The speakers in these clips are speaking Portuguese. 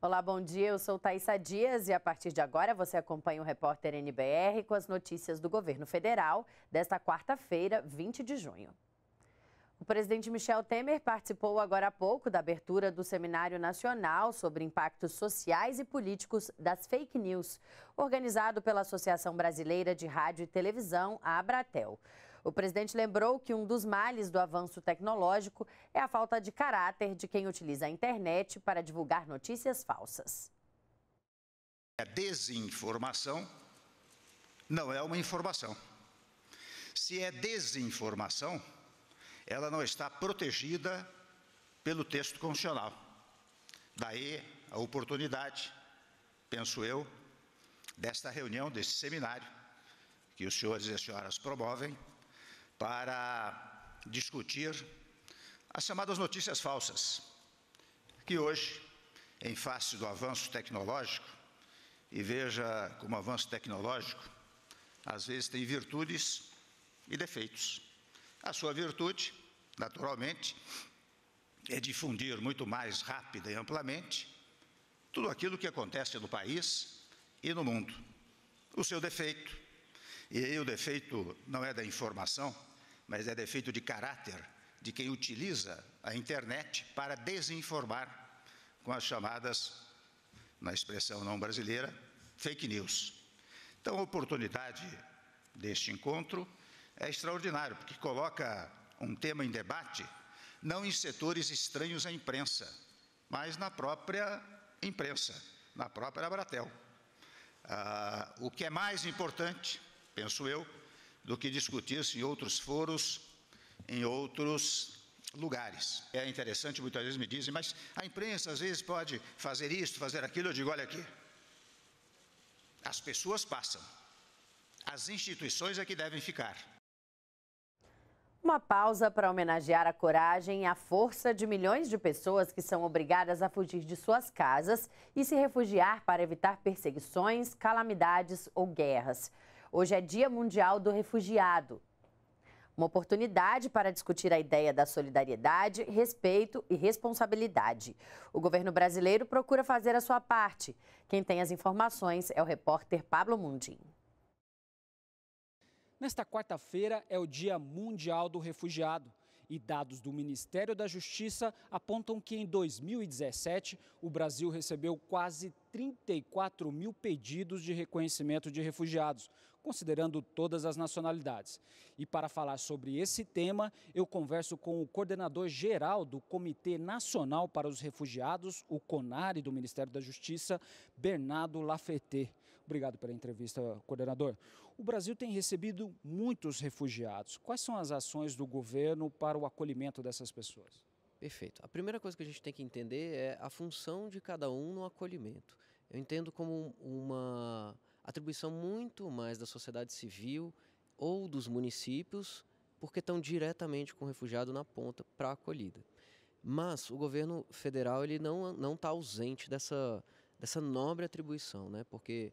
Olá, bom dia. Eu sou Thaisa Dias e a partir de agora você acompanha o repórter NBR com as notícias do governo federal desta quarta-feira, 20 de junho. O presidente Michel Temer participou agora há pouco da abertura do Seminário Nacional sobre Impactos Sociais e Políticos das Fake News, organizado pela Associação Brasileira de Rádio e Televisão, a Abratel. O presidente lembrou que um dos males do avanço tecnológico é a falta de caráter de quem utiliza a internet para divulgar notícias falsas. A desinformação não é uma informação. Se é desinformação, ela não está protegida pelo texto constitucional. Daí a oportunidade, penso eu, desta reunião, desse seminário, que os senhores e as senhoras promovem, para discutir as chamadas notícias falsas, que hoje, em face do avanço tecnológico, e veja como o avanço tecnológico às vezes tem virtudes e defeitos. A sua virtude, naturalmente, é difundir muito mais rápida e amplamente tudo aquilo que acontece no país e no mundo. O seu defeito, e aí o defeito não é da informação, mas é defeito de caráter de quem utiliza a internet para desinformar com as chamadas, na expressão não brasileira, fake news. Então, a oportunidade deste encontro é extraordinário, porque coloca um tema em debate, não em setores estranhos à imprensa, mas na própria imprensa, na própria Abratel. Ah, o que é mais importante, penso eu, do que discutir-se em outros foros, em outros lugares. É interessante, muitas vezes me dizem, mas a imprensa às vezes pode fazer isso, fazer aquilo. Eu digo, olha aqui, as pessoas passam, as instituições é que devem ficar uma pausa para homenagear a coragem e a força de milhões de pessoas que são obrigadas a fugir de suas casas e se refugiar para evitar perseguições, calamidades ou guerras. Hoje é Dia Mundial do Refugiado. Uma oportunidade para discutir a ideia da solidariedade, respeito e responsabilidade. O governo brasileiro procura fazer a sua parte. Quem tem as informações é o repórter Pablo Mundim. Nesta quarta-feira é o Dia Mundial do Refugiado e dados do Ministério da Justiça apontam que em 2017 o Brasil recebeu quase 34 mil pedidos de reconhecimento de refugiados, considerando todas as nacionalidades. E para falar sobre esse tema, eu converso com o coordenador geral do Comitê Nacional para os Refugiados, o CONARE do Ministério da Justiça, Bernardo Lafeté. Obrigado pela entrevista, coordenador. O Brasil tem recebido muitos refugiados. Quais são as ações do governo para o acolhimento dessas pessoas? Perfeito. A primeira coisa que a gente tem que entender é a função de cada um no acolhimento. Eu entendo como uma atribuição muito mais da sociedade civil ou dos municípios, porque estão diretamente com o refugiado na ponta para a acolhida. Mas o governo federal ele não não está ausente dessa dessa nobre atribuição, né? Porque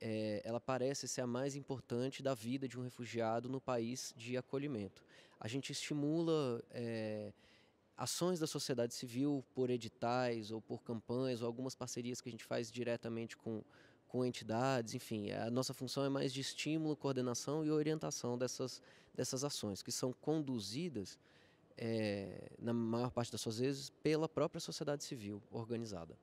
é, ela parece ser a mais importante da vida de um refugiado no país de acolhimento. A gente estimula é, ações da sociedade civil por editais ou por campanhas ou algumas parcerias que a gente faz diretamente com, com entidades, enfim, a nossa função é mais de estímulo, coordenação e orientação dessas, dessas ações, que são conduzidas, é, na maior parte das suas vezes, pela própria sociedade civil organizada.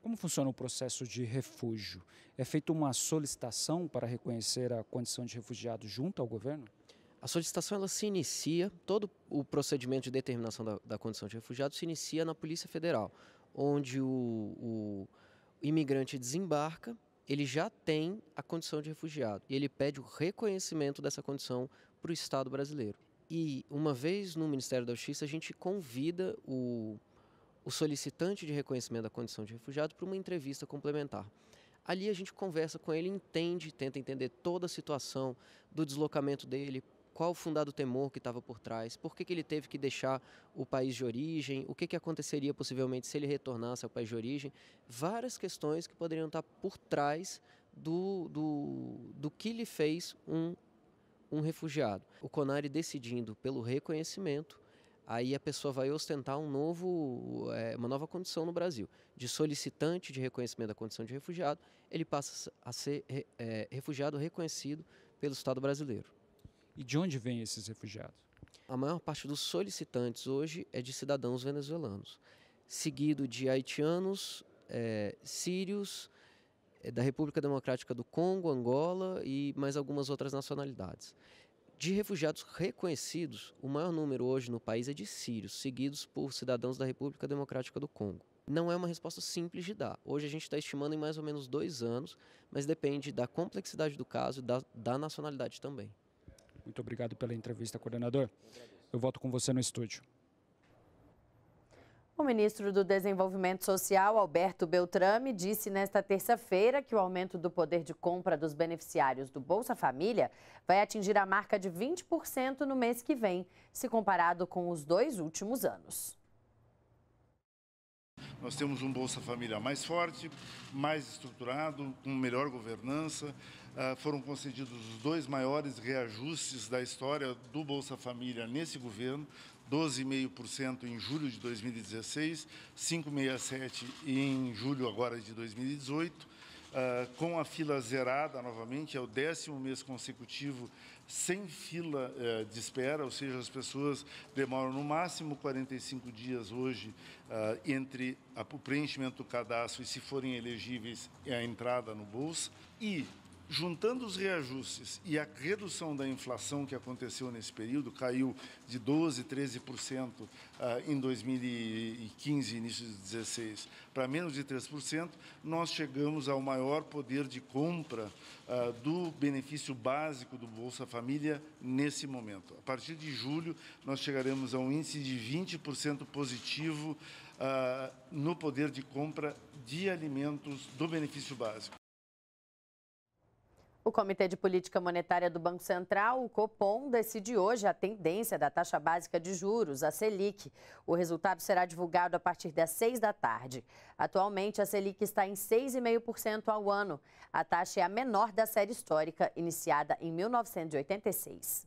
Como funciona o processo de refúgio? É feita uma solicitação para reconhecer a condição de refugiado junto ao governo? A solicitação ela se inicia, todo o procedimento de determinação da, da condição de refugiado se inicia na Polícia Federal, onde o, o imigrante desembarca, ele já tem a condição de refugiado e ele pede o reconhecimento dessa condição para o Estado brasileiro. E uma vez no Ministério da Justiça, a gente convida o, o solicitante de reconhecimento da condição de refugiado para uma entrevista complementar. Ali a gente conversa com ele, entende, tenta entender toda a situação do deslocamento dele, qual o fundado temor que estava por trás, por que, que ele teve que deixar o país de origem, o que, que aconteceria possivelmente se ele retornasse ao país de origem. Várias questões que poderiam estar por trás do, do, do que lhe fez um, um refugiado. O CONARE decidindo pelo reconhecimento, aí a pessoa vai ostentar um novo, é, uma nova condição no Brasil. De solicitante de reconhecimento da condição de refugiado, ele passa a ser é, refugiado reconhecido pelo Estado brasileiro. E de onde vêm esses refugiados? A maior parte dos solicitantes hoje é de cidadãos venezuelanos, seguido de haitianos, é, sírios, é, da República Democrática do Congo, Angola e mais algumas outras nacionalidades. De refugiados reconhecidos, o maior número hoje no país é de sírios, seguidos por cidadãos da República Democrática do Congo. Não é uma resposta simples de dar. Hoje a gente está estimando em mais ou menos dois anos, mas depende da complexidade do caso e da, da nacionalidade também. Muito obrigado pela entrevista, coordenador. Eu volto com você no estúdio. O ministro do Desenvolvimento Social, Alberto Beltrame, disse nesta terça-feira que o aumento do poder de compra dos beneficiários do Bolsa Família vai atingir a marca de 20% no mês que vem, se comparado com os dois últimos anos. Nós temos um Bolsa Família mais forte, mais estruturado, com melhor governança. Ah, foram concedidos os dois maiores reajustes da história do Bolsa Família nesse governo. 12,5% em julho de 2016, 5,67% em julho agora de 2018. Uh, ah, com a fila zerada novamente, é o décimo mês consecutivo sem fila uh, de espera, ou seja, as pessoas demoram no máximo 45 dias hoje uh, entre a, o preenchimento do cadastro e, se forem elegíveis, é a entrada no bolso. E Juntando os reajustes e a redução da inflação que aconteceu nesse período, caiu de 12%, 13% ah, em 2015, início de 2016, para menos de 3%, nós chegamos ao maior poder de compra ah, do benefício básico do Bolsa Família nesse momento. A partir de julho, nós chegaremos a um índice de 20% positivo ah, no poder de compra de alimentos do benefício básico. O Comitê de Política Monetária do Banco Central, o Copom, decide hoje a tendência da taxa básica de juros, a Selic. O resultado será divulgado a partir das 6 da tarde. Atualmente, a Selic está em 6,5% ao ano. A taxa é a menor da série histórica, iniciada em 1986.